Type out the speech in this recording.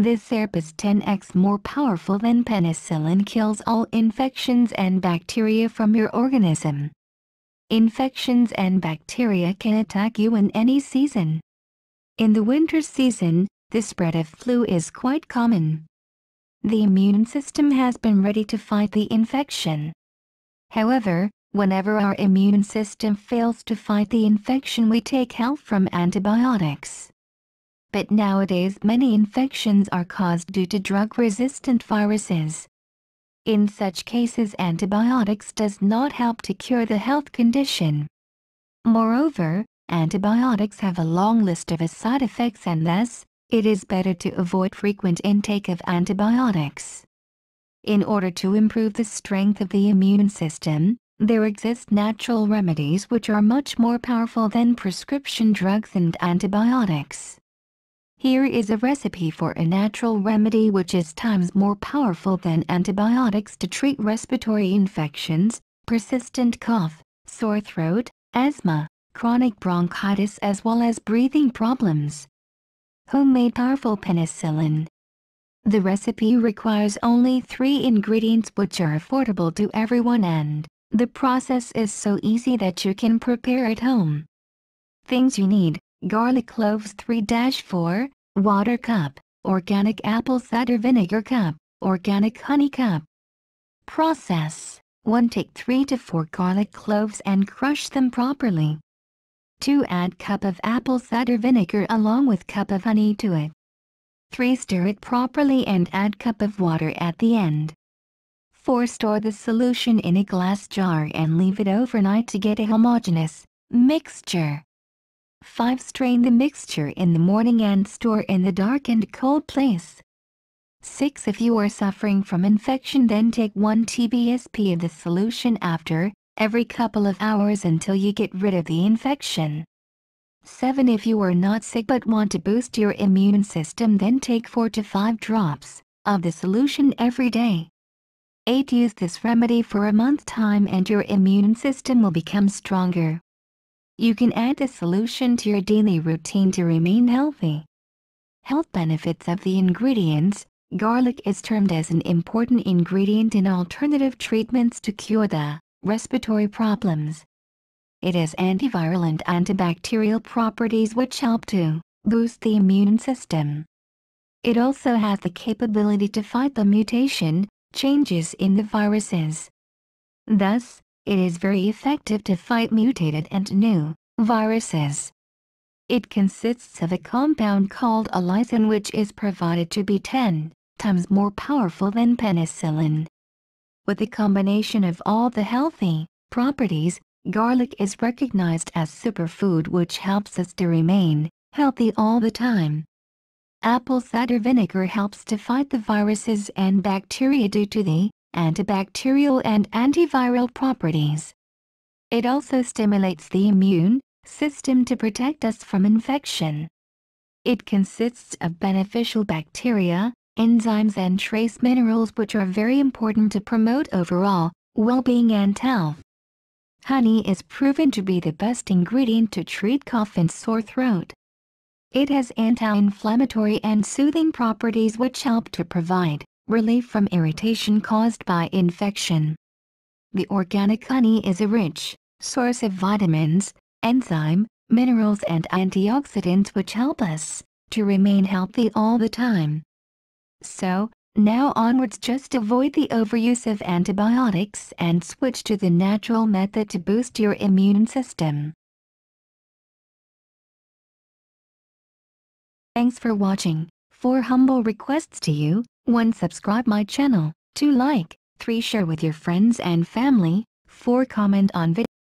This herb is 10x more powerful than penicillin kills all infections and bacteria from your organism. Infections and bacteria can attack you in any season. In the winter season, the spread of flu is quite common. The immune system has been ready to fight the infection. However, whenever our immune system fails to fight the infection we take help from antibiotics but nowadays many infections are caused due to drug-resistant viruses. In such cases antibiotics does not help to cure the health condition. Moreover, antibiotics have a long list of side effects and thus, it is better to avoid frequent intake of antibiotics. In order to improve the strength of the immune system, there exist natural remedies which are much more powerful than prescription drugs and antibiotics. Here is a recipe for a natural remedy which is times more powerful than antibiotics to treat respiratory infections, persistent cough, sore throat, asthma, chronic bronchitis as well as breathing problems. Homemade powerful penicillin. The recipe requires only three ingredients which are affordable to everyone and the process is so easy that you can prepare at home. Things you need garlic cloves 3-4, water cup, organic apple cider vinegar cup, organic honey cup. Process 1. Take 3 to 4 garlic cloves and crush them properly. 2. Add cup of apple cider vinegar along with cup of honey to it. 3. Stir it properly and add cup of water at the end. 4. Store the solution in a glass jar and leave it overnight to get a homogeneous mixture. 5. Strain the mixture in the morning and store in the dark and cold place. 6. If you are suffering from infection then take 1 TBSP of the solution after, every couple of hours until you get rid of the infection. 7. If you are not sick but want to boost your immune system then take 4 to 5 drops of the solution every day. 8. Use this remedy for a month time and your immune system will become stronger. You can add a solution to your daily routine to remain healthy. Health benefits of the ingredients Garlic is termed as an important ingredient in alternative treatments to cure the respiratory problems. It has antiviral and antibacterial properties which help to boost the immune system. It also has the capability to fight the mutation changes in the viruses. Thus, it is very effective to fight mutated and new viruses. It consists of a compound called a lysin which is provided to be 10 times more powerful than penicillin. With the combination of all the healthy properties, garlic is recognized as superfood which helps us to remain healthy all the time. Apple cider vinegar helps to fight the viruses and bacteria due to the antibacterial and antiviral properties. It also stimulates the immune system to protect us from infection. It consists of beneficial bacteria, enzymes and trace minerals which are very important to promote overall well-being and health. Honey is proven to be the best ingredient to treat cough and sore throat. It has anti-inflammatory and soothing properties which help to provide relief from irritation caused by infection. The organic honey is a rich source of vitamins, enzyme, minerals and antioxidants which help us to remain healthy all the time. So, now onwards just avoid the overuse of antibiotics and switch to the natural method to boost your immune system. Thanks for watching. 4 humble requests to you, 1 subscribe my channel, 2 like, 3 share with your friends and family, 4 comment on video.